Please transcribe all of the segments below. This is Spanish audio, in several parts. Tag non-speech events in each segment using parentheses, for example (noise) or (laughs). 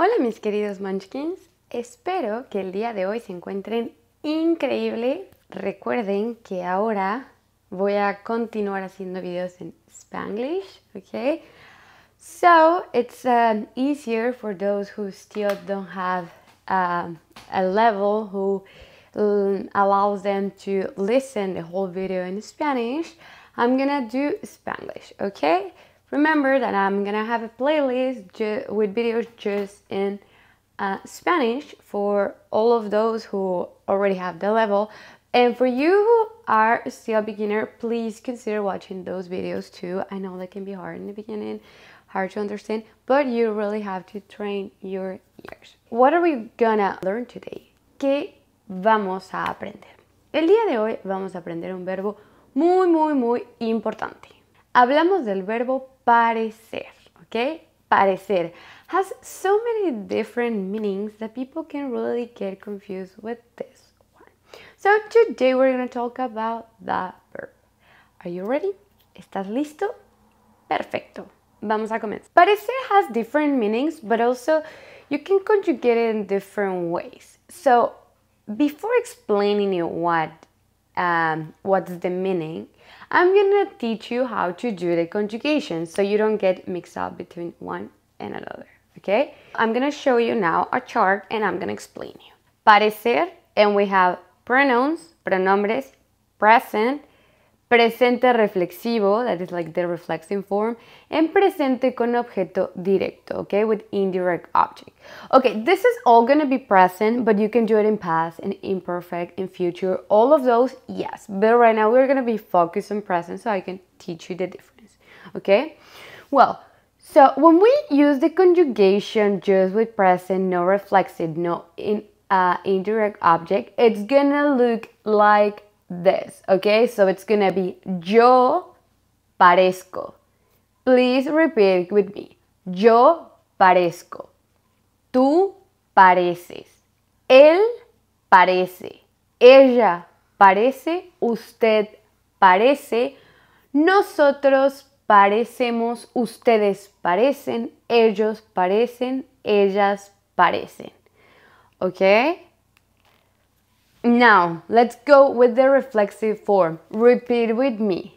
Hola mis queridos munchkins, espero que el día de hoy se encuentren increíble. Recuerden que ahora voy a continuar haciendo videos en Spanglish, okay? So it's um, easier for those who still don't have uh, a level who um, allows them to listen the whole video in Spanish. I'm gonna do Spanglish, okay? Remember that I'm gonna have a playlist with videos just in uh, Spanish for all of those who already have the level. And for you who are still a beginner, please consider watching those videos too. I know they can be hard in the beginning, hard to understand, but you really have to train your ears. What are we gonna learn today? ¿Qué vamos a aprender? El día de hoy vamos a aprender un verbo muy, muy, muy importante. Hablamos del verbo parecer, okay? Parecer has so many different meanings that people can really get confused with this one. So today we're going to talk about that verb. Are you ready? ¿Estás listo? Perfecto. Vamos a comenzar. Parecer has different meanings, but also you can conjugate it in different ways. So before explaining you what um, what's the meaning, I'm gonna teach you how to do the conjugation so you don't get mixed up between one and another, okay? I'm gonna show you now a chart and I'm gonna explain you. Parecer, and we have pronouns, pronombres, present, presente reflexivo, that is like the reflexive form, and presente con objeto directo, okay, with indirect object. Okay, this is all gonna be present, but you can do it in past, in imperfect, in future, all of those, yes. But right now we're gonna be focused on present so I can teach you the difference, okay? Well, so when we use the conjugation just with present, no reflexive, no in, uh, indirect object, it's gonna look like this, okay? So it's gonna be yo parezco. Please repeat with me. Yo parezco. Tú pareces. Él parece. Ella parece. Usted parece. Nosotros parecemos. Ustedes parecen. Ellos parecen. Ellas parecen. ¿Ok? Now, let's go with the reflexive form. Repeat with me.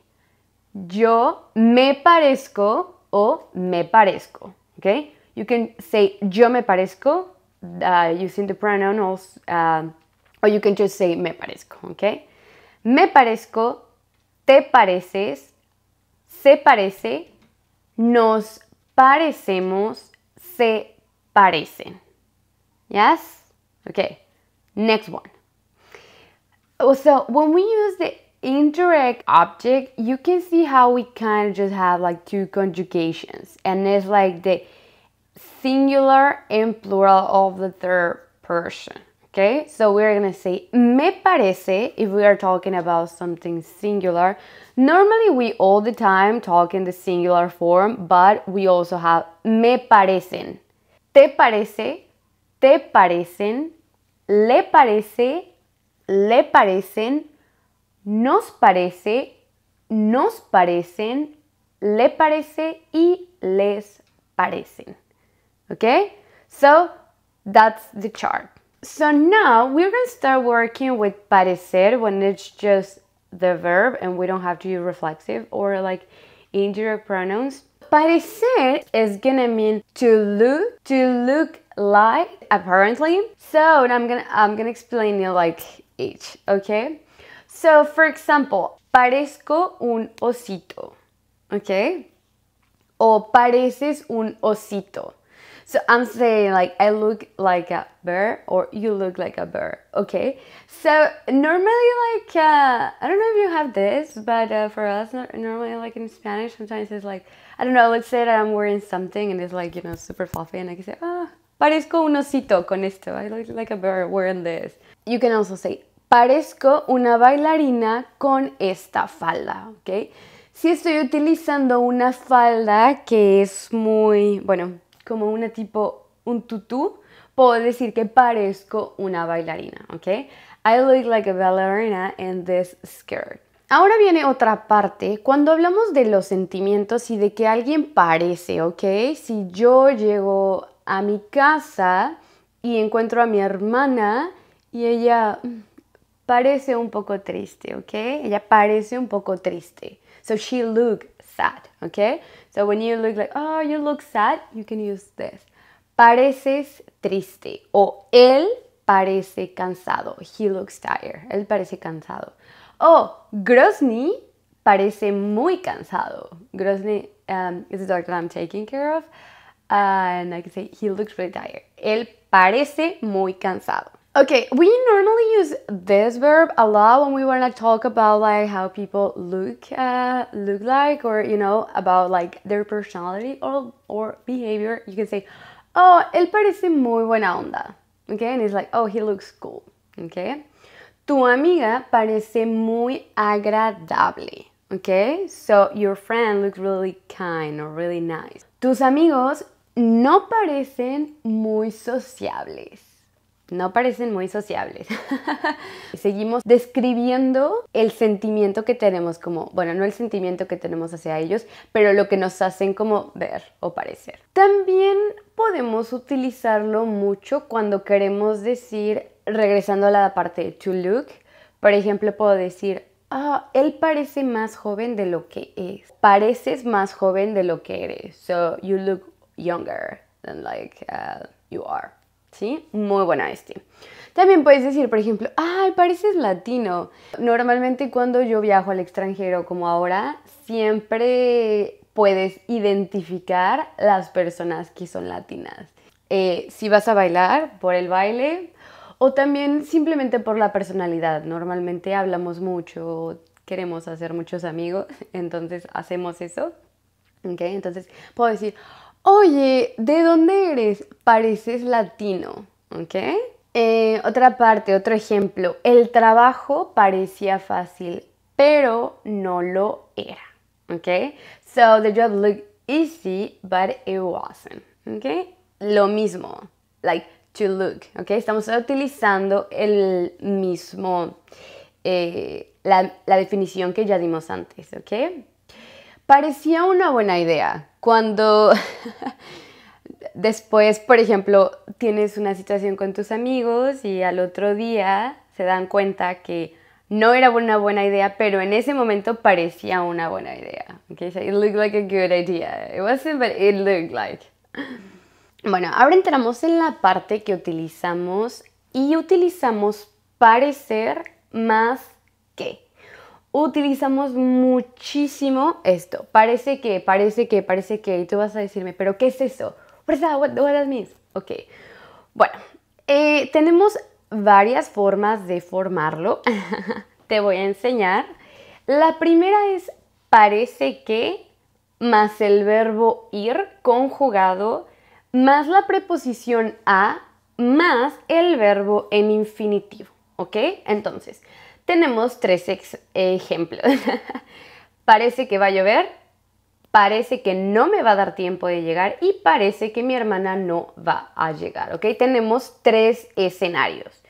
Yo me parezco o me parezco. Okay? You can say yo me parezco uh, using the pronoun also, uh, or you can just say me parezco. Okay? Me parezco, te pareces, se parece, nos parecemos, se parecen. Yes? Okay. Next one. Oh, so when we use the indirect object, you can see how we kind of just have like two conjugations and it's like the singular and plural of the third person. Okay, so we're gonna say me parece if we are talking about something singular. Normally, we all the time talk in the singular form, but we also have me parecen, te parece, te parecen, le parece, le parecen, nos parece, nos parecen, le parece y les parecen. Okay? So that's the chart. So now we're going to start working with parecer when it's just the verb and we don't have to use reflexive or like indirect pronouns. Parecer is gonna mean to look, to look like, apparently. So I'm gonna I'm gonna explain it like H, okay? So, for example, parezco un osito, okay? O pareces un osito. So I'm saying like I look like a bear or you look like a bear, okay? So normally like uh, I don't know if you have this, but uh, for us normally like in Spanish sometimes it's like I don't know. Let's say that I'm wearing something and it's like you know super fluffy and I can say ah oh, parezco un osito con esto. I look like a bear wearing this. You can also say parezco una bailarina con esta falda, ¿ok? Si estoy utilizando una falda que es muy, bueno, como una tipo, un tutú, puedo decir que parezco una bailarina, ¿ok? I look like a ballerina in this skirt. Ahora viene otra parte, cuando hablamos de los sentimientos y de que alguien parece, ¿ok? Si yo llego a mi casa y encuentro a mi hermana y ella, mm, parece un poco triste, ¿ok? Ella parece un poco triste. So she looks sad, ¿ok? So when you look like, oh, you look sad, you can use this. Pareces triste o él parece cansado. He looks tired. Él parece cansado. O Grozny parece muy cansado. Grozny es um, is the doctor that I'm taking care of. and I can say, he looks really tired. Él parece muy cansado. Okay, we normally use this verb a lot when we want to talk about like how people look uh, look like or you know about like their personality or or behavior. You can say, "Oh, él parece muy buena onda." Okay? And it's like, "Oh, he looks cool." Okay? Tu amiga parece muy agradable. Okay? So your friend looks really kind or really nice. Tus amigos no parecen muy sociables. no parecen muy sociables. (laughs) Seguimos describiendo el sentimiento que tenemos como, bueno, no el sentimiento que tenemos hacia ellos, pero lo que nos hacen como ver o parecer. También podemos utilizarlo mucho cuando queremos decir, regresando a la parte to look, por ejemplo, puedo decir, ah, él parece más joven de lo que es. Pareces más joven de lo que eres. So you look younger than like uh, you are. ¿sí? Muy buena este. También puedes decir, por ejemplo, ay, pareces latino. Normalmente cuando yo viajo al extranjero como ahora, siempre puedes identificar las personas que son latinas. Eh, si vas a bailar, por el baile, o también simplemente por la personalidad. Normalmente hablamos mucho, queremos hacer muchos amigos, (laughs) entonces hacemos eso. ¿Okay? Entonces puedo decir, oye, ¿de dónde eres? Pareces latino, ¿ok? Eh, otra parte, otro ejemplo, el trabajo parecía fácil, pero no lo era, ¿ok? So the job looked easy, but it wasn't, ¿ok? Lo mismo, like to look, ¿ok? Estamos utilizando el mismo, eh, la, la definición que ya dimos antes, ¿ok? Parecía una buena idea, cuando (laughs) después, por ejemplo, tienes una situación con tus amigos y al otro día se dan cuenta que no era una buena idea, pero en ese momento parecía una buena idea. it looked like a good idea. It wasn't, but it looked like. Bueno, ahora entramos en la parte que utilizamos y utilizamos parecer más que utilizamos muchísimo esto. Parece que, parece que, parece que, y tú vas a decirme, pero ¿qué es eso? What that? What, Ok. Bueno, eh, tenemos varias formas de formarlo. (laughs) Te voy a enseñar. La primera es parece que más el verbo ir conjugado más la preposición a más el verbo en infinitivo. ¿Ok? Entonces, tenemos tres ejemplos. (laughs) parece que va a llover, parece que no me va a dar tiempo de llegar y parece que mi hermana no va a llegar, ¿ok? Tenemos tres escenarios.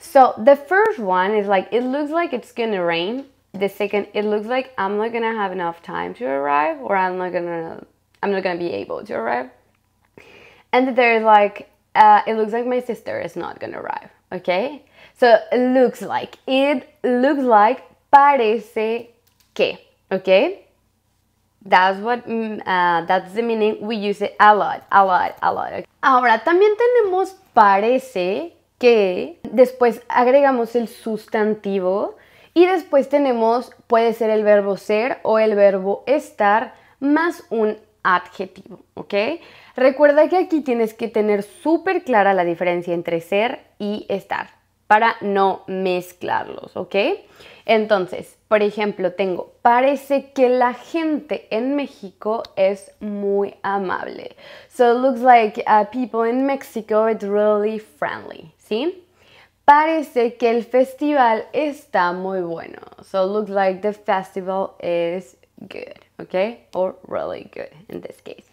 So, the first one is like, it looks like it's gonna rain. The second, it looks like I'm not gonna have enough time to arrive or I'm not gonna, I'm not gonna be able to arrive. And the third is like, uh, it looks like my sister is not gonna arrive, okay? So, looks like. It looks like parece que. Okay? That's what, mm, ah, that's the meaning. We use it a lot, a lot, a lot. Okay. Ahora también tenemos parece que, después agregamos el sustantivo y después tenemos, puede ser el verbo ser o el verbo estar más un adjetivo, ¿ok? Recuerda que aquí tienes que tener súper clara la diferencia entre ser y estar para no mezclarlos, ¿ok? Entonces, por ejemplo, tengo, parece que la gente en México es muy amable. So it looks like uh, people in Mexico it's really friendly, ¿sí? Parece que el festival está muy bueno. So it looks like the festival is good, ¿ok? Or really good in this case.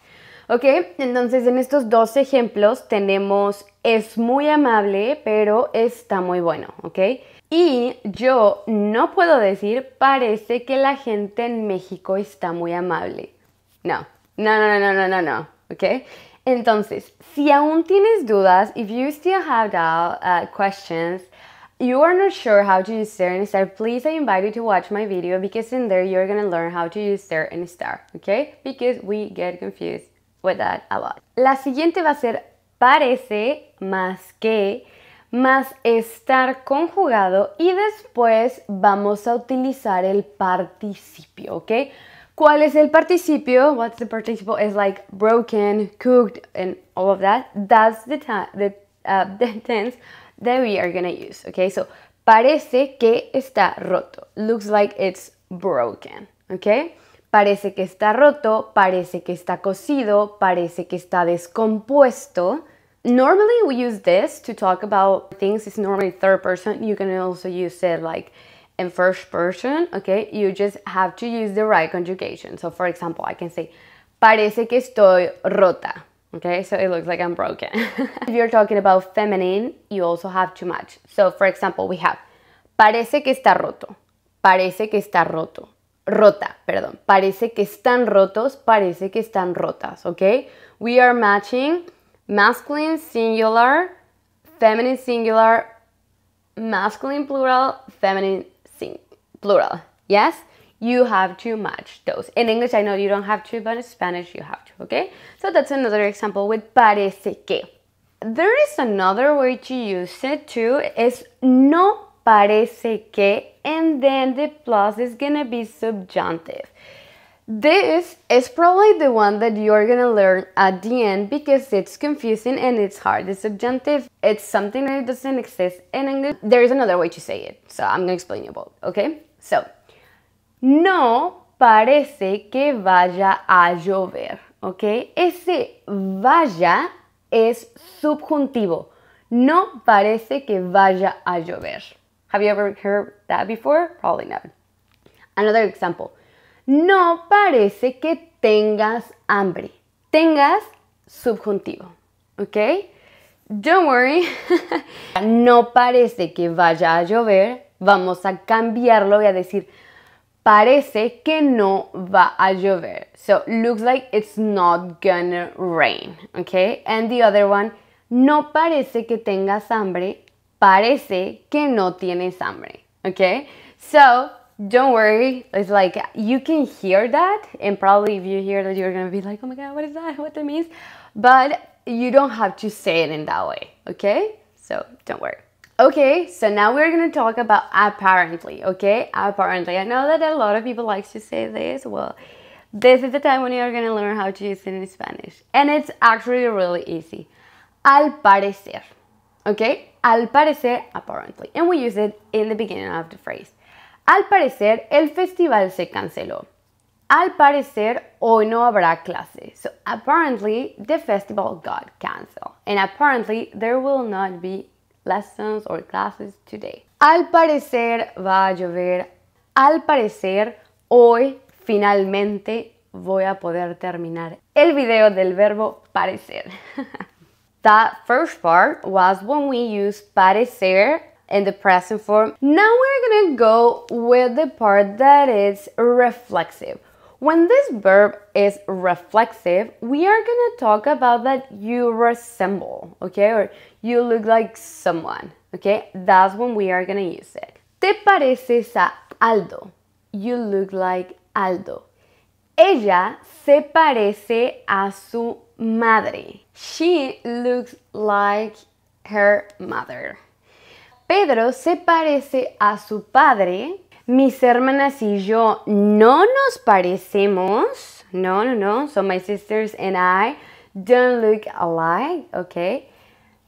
¿Ok? Entonces en estos dos ejemplos tenemos es muy amable, pero está muy bueno, ¿ok? Y yo no puedo decir parece que la gente en México está muy amable. No, no, no, no, no, no, no, ¿ok? Entonces, si aún tienes dudas, if you still have doubt, uh, questions, you are not sure how to use there and Star, please I invite you to watch my video because in there you're to learn how to use there and Star, okay? Because we get confused. La siguiente va a ser parece más que más estar conjugado y después vamos a utilizar el participio, ¿ok? ¿Cuál es el participio? What's the participle? It's like broken, cooked, and all of that. That's the, uh, (laughs) the tense that we are gonna use, okay? So, parece que está roto. Looks like it's broken, okay? Parece que está roto, parece que está cocido, parece que está descompuesto. Normally we use this to talk about things. It's normally third person. You can also use it like in first person, okay? You just have to use the right conjugation. So for example, I can say, parece que estoy rota. Okay, so it looks like I'm broken. (laughs) if you're talking about feminine, you also have to match. So for example, we have parece que está roto, parece que está roto. rota, perdón. Parece que están rotos, parece que están rotas, ¿ok? We are matching masculine singular, feminine singular, masculine plural, feminine sing plural. Yes? You have to match those. In English, I know you don't have to, but in Spanish, you have to, okay? So that's another example with parece que. There is another way to use it too, is no parece que, and then the plus is gonna be subjunctive. This is probably the one that you're gonna learn at the end because it's confusing and it's hard. The subjunctive, it's something that doesn't exist in English. There is another way to say it, so I'm gonna explain you both, okay? So, no parece que vaya a llover, okay? Ese vaya es subjuntivo. No parece que vaya a llover. Have you ever heard that before? Probably not. Another example. No parece que tengas hambre. Tengas subjuntivo. ¿Ok? Don't worry. (laughs) no parece que vaya a llover. Vamos a cambiarlo y a decir parece que no va a llover. So looks like it's not gonna rain. Okay? And the other one. No parece que tengas hambre. parece que no tienes hambre. Okay? So don't worry. It's like you can hear that, and probably if you hear that, you're gonna be like, oh my god, what is that? (laughs) What that means? But you don't have to say it in that way. Okay? So don't worry. Okay, so now we're gonna talk about apparently, okay? Apparently. I know that a lot of people like to say this. Well, this is the time when you're gonna learn how to use it in Spanish. And it's actually really easy. Al parecer. okay? Al parecer, apparently. And we use it in the beginning of the phrase. Al parecer, el festival se canceló. Al parecer, hoy no habrá clases. So apparently, the festival got canceled. And apparently, there will not be lessons or classes today. Al parecer, va a llover. Al parecer, hoy finalmente voy a poder terminar el video del verbo parecer. (laughs) That first part was when we use parecer in the present form. Now we're gonna go with the part that is reflexive. When this verb is reflexive, we are gonna talk about that you resemble, okay? Or you look like someone, okay? That's when we are gonna use it. Te pareces a Aldo. You look like Aldo. Ella se parece a su madre. She looks like her mother. Pedro se parece a su padre. Mis hermanas y yo no nos parecemos. No, no, no. So my sisters and I don't look alike, okay?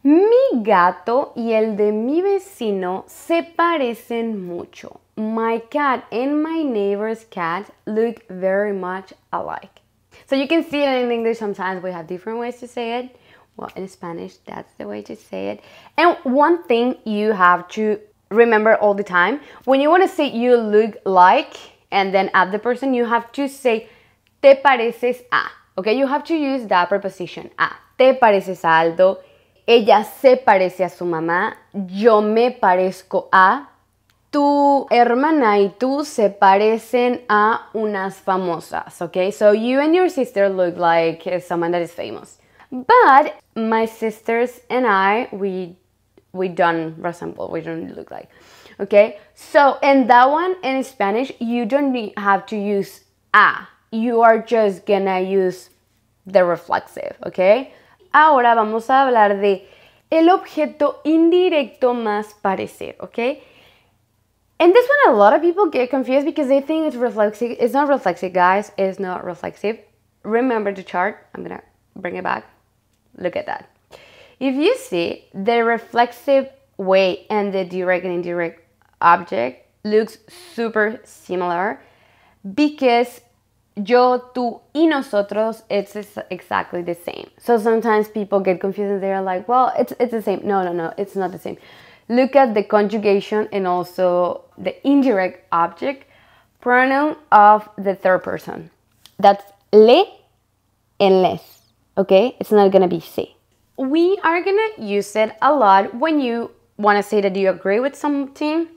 Mi gato y el de mi vecino se parecen mucho. My cat and my neighbor's cat look very much alike. So you can see it in English sometimes we have different ways to say it. Well, in Spanish, that's the way to say it. And one thing you have to remember all the time, when you want to say you look like and then at the person, you have to say te pareces a. Okay, you have to use that preposition a. Te pareces a Aldo. Ella se parece a su mamá. Yo me parezco a. tu hermana y tú se parecen a unas famosas, okay? So you and your sister look like eh, someone that is famous. But my sisters and I, we we don't resemble, we don't look like. ¿ok? So in that one in Spanish, you don't have to use a. You are just gonna use the reflexive, okay? Ahora vamos a hablar de el objeto indirecto más parecer, okay? And this one, a lot of people get confused because they think it's reflexive. It's not reflexive, guys. It's not reflexive. Remember the chart. I'm going to bring it back. Look at that. If you see, the reflexive way and the direct and indirect object looks super similar because yo, tú, y nosotros, it's exactly the same. So sometimes people get confused and they're like, well, it's, it's the same. No, no, no, it's not the same. Look at the conjugation and also the indirect object pronoun of the third person. That's le and les. Okay? It's not gonna be se. We are gonna use it a lot when you wanna say that you agree with something,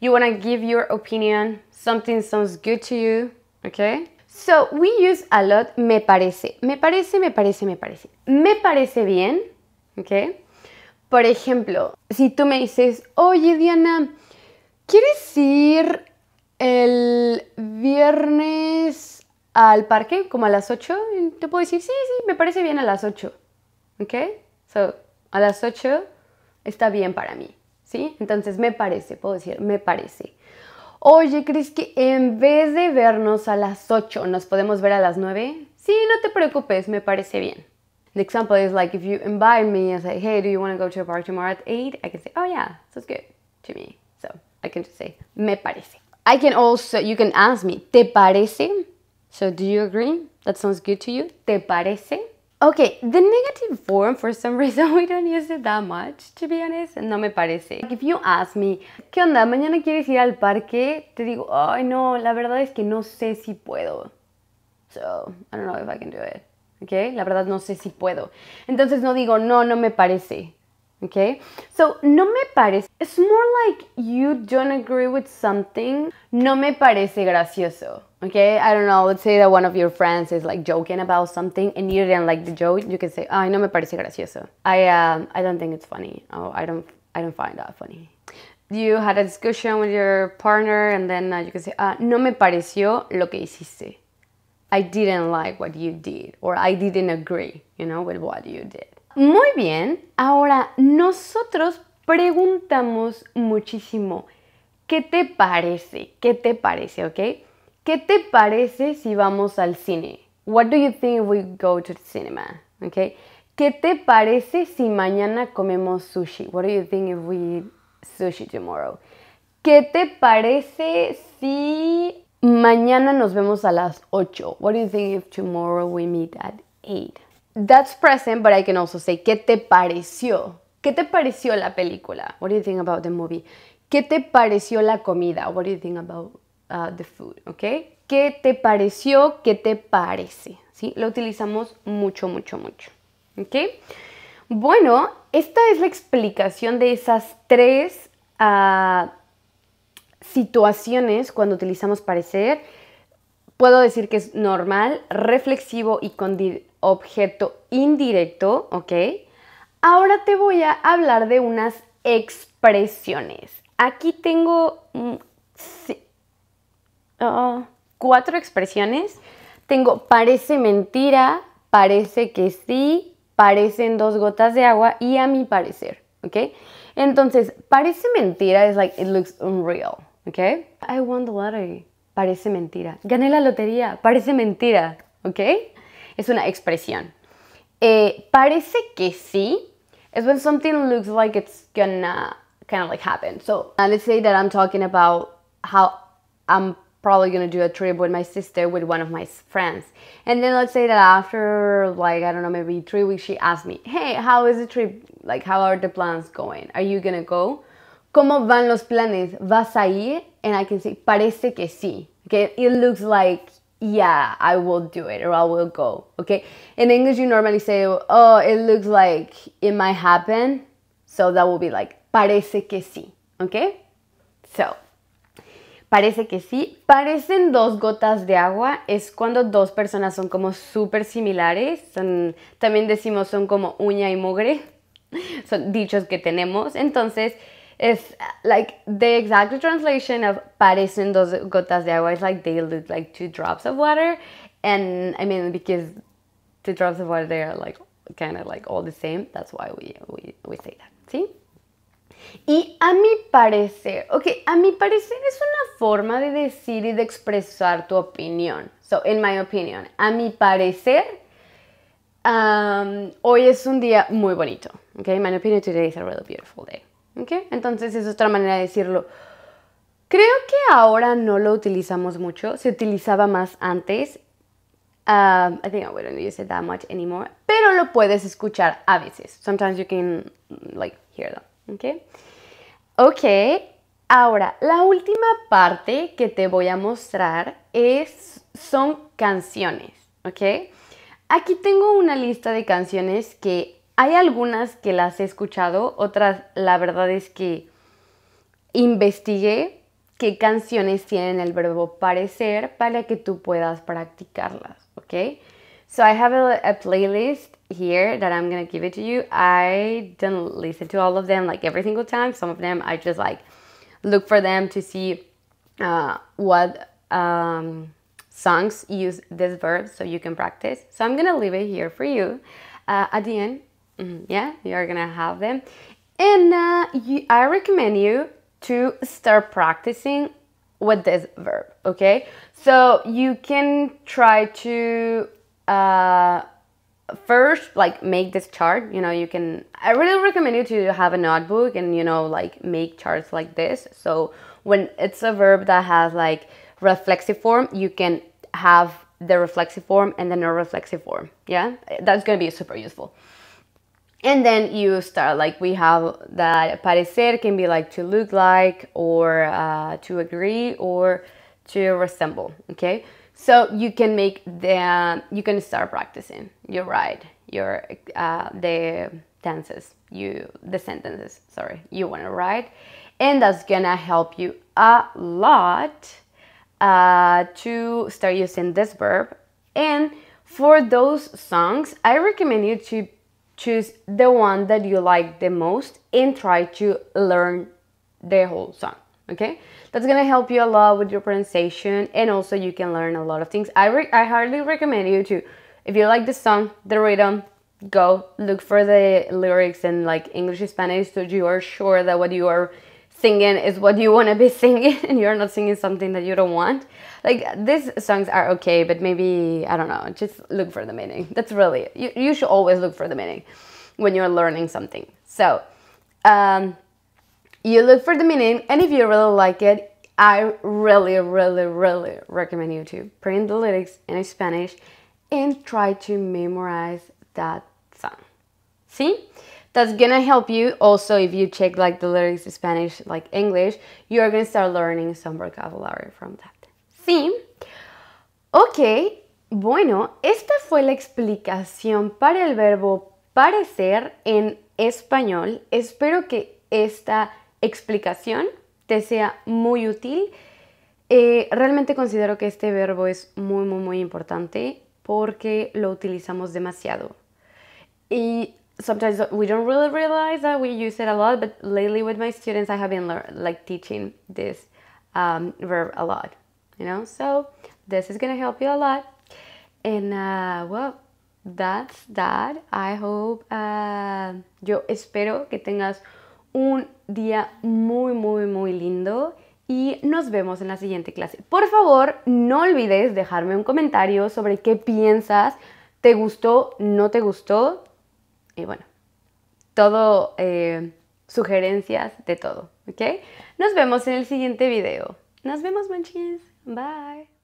you wanna give your opinion, something sounds good to you. Okay? So we use a lot me parece. Me parece, me parece, me parece. Me parece bien. Okay? Por ejemplo, si tú me dices, oye Diana, ¿quieres ir el viernes al parque como a las 8? te puedo decir, sí, sí, me parece bien a las 8. ¿Ok? So, a las 8 está bien para mí. ¿Sí? Entonces me parece, puedo decir, me parece. Oye, ¿crees que en vez de vernos a las 8 nos podemos ver a las 9? Sí, no te preocupes, me parece bien. The example is like if you invite me and say, hey, do you want to go to a park tomorrow at 8? I can say, oh yeah, sounds good to me. So I can just say, me parece. I can also, you can ask me, te parece? So do you agree? That sounds good to you? Te parece? Okay, the negative form, for some (laughs) reason, we don't use it that much, to be honest. No me parece. Like if you ask me, ¿qué onda? ¿Mañana quieres ir al parque? Te digo, ay, no, la verdad es que no sé si puedo. So, I don't know if I can do it. Okay, La verdad no sé si puedo. Entonces no digo, no, no me parece, ¿ok? So, no me parece, it's more like you don't agree with something, no me parece gracioso, Okay, I don't know, let's say that one of your friends is like joking about something and you didn't like the joke, you can say, ah no me parece gracioso. I, um, I don't think it's funny, oh, I don't, I don't find that funny. You had a discussion with your partner and then uh, you can say, ah, no me pareció lo que hiciste. I didn't like what you did or I didn't agree, you know, with what you did. Muy bien, ahora nosotros preguntamos muchísimo, ¿qué te parece? ¿Qué te parece, ok? ¿Qué te parece si vamos al cine? What do you think if we go to the cinema? Okay? ¿Qué te parece si mañana comemos sushi? What do you think if we eat sushi tomorrow? ¿Qué te parece si Mañana nos vemos a las 8. What do you think if tomorrow we meet at 8? That's present, but I can also say, ¿qué te pareció? ¿Qué te pareció la película? What do you think about the movie? ¿Qué te pareció la comida? What do you think about uh, the food? Okay. ¿Qué te pareció? ¿Qué te parece? ¿Sí? Lo utilizamos mucho, mucho, mucho. Okay. Bueno, esta es la explicación de esas tres uh, situaciones cuando utilizamos parecer, puedo decir que es normal, reflexivo y con objeto indirecto, ¿ok? Ahora te voy a hablar de unas expresiones. Aquí tengo mm, oh, cuatro expresiones. Tengo parece mentira, parece que sí, parecen dos gotas de agua y a mi parecer, ¿ok? Entonces, parece mentira es like it looks unreal, okay? I won the lottery. Parece mentira. Gané la lotería. Parece mentira, okay? Es una expresión. Eh, parece que sí is when something looks like it's gonna kind of like happen. So uh, let's say that I'm talking about how I'm probably gonna do a trip with my sister with one of my friends. And then let's say that after like, I don't know, maybe three weeks, she asked me, hey, how is the trip? Like, how are the plans going? Are you gonna go? ¿Cómo van los planes? ¿Vas a ir? And I can say, parece que sí. Okay, it looks like, yeah, I will do it or I will go. Okay, in English, you normally say, oh, it looks like it might happen. So that will be like, parece que sí. Okay, so parece que sí. Parecen dos gotas de agua, es cuando dos personas son como súper similares. Son, también decimos son como uña y mugre, (laughs) son dichos que tenemos. Entonces, It's like the exact translation of parecen dos gotas de agua is like they look like two drops of water. And I mean, because two drops of water, they are like kind of like all the same. That's why we, we, we say that. See? Y a mi parecer, ok, a mi parecer es una forma de decir y de expresar tu opinión. So, in my opinion, a mi parecer, um, hoy es un día muy bonito. Ok, in my opinion today is a really beautiful day. Entonces es otra manera de decirlo. Creo que ahora no lo utilizamos mucho, se utilizaba más antes. Um, I think I wouldn't use it that much anymore, pero lo puedes escuchar a veces. Sometimes you can like hear them, ¿ok? ahora la última parte que te voy a mostrar es, son canciones, ¿ok? Aquí tengo una lista de canciones que hay algunas que las he escuchado, otras la verdad es que investigué qué canciones tienen el verbo parecer para que tú puedas practicarlas, ¿ok? So I have a, playlist here that I'm gonna give it to you. I don't listen to all of them like every single time. Some of them I just like look for them to see uh, what um, songs use this verb so you can practice. So I'm gonna leave it here for you. Uh, at the end, Mm-hmm. yeah, you're gonna have them. And uh, you, I recommend you to start practicing with this verb, okay? So you can try to uh, first like make this chart. You know, you can, I really recommend you to have a notebook and, you know, like make charts like this. So when it's a verb that has like reflexive form, you can have the reflexive form and the non reflexive form. Yeah, that's gonna be super useful and then you start like we have that parecer can be like to look like or uh, to agree or to resemble okay so you can make the you can start practicing your ride your uh, the tenses you the sentences sorry you want to write and that's gonna help you a lot uh, to start using this verb and for those songs i recommend you to choose the one that you like the most and try to learn the whole song okay that's gonna help you a lot with your pronunciation and also you can learn a lot of things i, I highly recommend you to if you like the song the rhythm go look for the lyrics in like english spanish so you are sure that what you are singing is what you want to be (laughs) singing and you're not singing something that you don't want like these songs are okay but maybe i don't know just look for the meaning that's really you, you should always look for the meaning when you're learning something so um, you look for the meaning and if you really like it i really really really recommend you to print the lyrics in spanish and try to memorize that song see that's gonna help you also if you check like the lyrics in Spanish, like English, you're gonna start learning some vocabulary from that. Sí. Ok, bueno, esta fue la explicación para el verbo parecer en español. Espero que esta explicación te sea muy útil. Eh, realmente considero que este verbo es muy, muy, muy importante porque lo utilizamos demasiado. Y sometimes we don't really realize that we use it a lot, but lately with my students, I have been like teaching this um, verb a lot, you know? So this is going to help you a lot. And uh, well, that's that. I hope, uh, yo espero que tengas un día muy, muy, muy lindo y nos vemos en la siguiente clase. Por favor, no olvides dejarme un comentario sobre qué piensas, te gustó, no te gustó, y bueno, todo, eh, sugerencias de todo, ¿ok? Nos vemos en el siguiente video. Nos vemos, manchis. Bye.